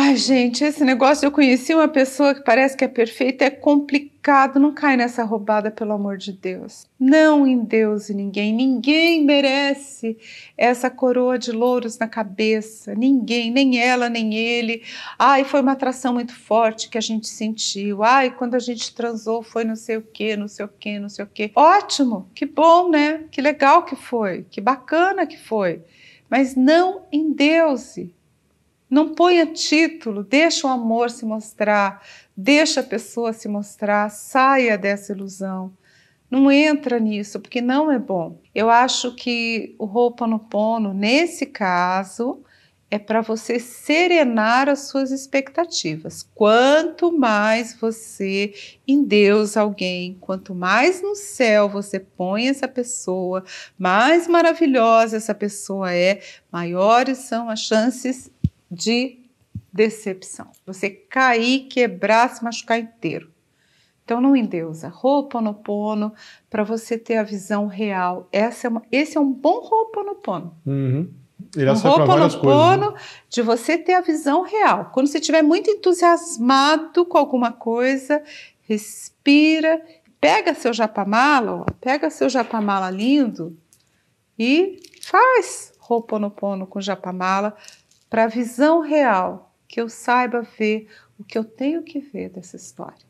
Ai, gente, esse negócio eu conheci uma pessoa que parece que é perfeita é complicado. Não cai nessa roubada, pelo amor de Deus. Não em Deus e ninguém. Ninguém merece essa coroa de louros na cabeça. Ninguém, nem ela, nem ele. Ai, foi uma atração muito forte que a gente sentiu. Ai, quando a gente transou foi não sei o que, não sei o que, não sei o que. Ótimo, que bom, né? Que legal que foi, que bacana que foi. Mas não em Deus. -se não ponha título, deixa o amor se mostrar, deixa a pessoa se mostrar, saia dessa ilusão. Não entra nisso, porque não é bom. Eu acho que o roupa no pono nesse caso, é para você serenar as suas expectativas. Quanto mais você em Deus alguém, quanto mais no céu você põe essa pessoa, mais maravilhosa essa pessoa é, maiores são as chances de decepção. Você cair, quebrar, se machucar inteiro. Então não endeusa. pono para você ter a visão real. Essa é uma, esse é um bom roupa no pono. Roupa no pono de você ter a visão real. Quando você estiver muito entusiasmado com alguma coisa, respira, pega seu japamala, ó, pega seu japamala lindo e faz no pono com japamala para a visão real, que eu saiba ver o que eu tenho que ver dessa história.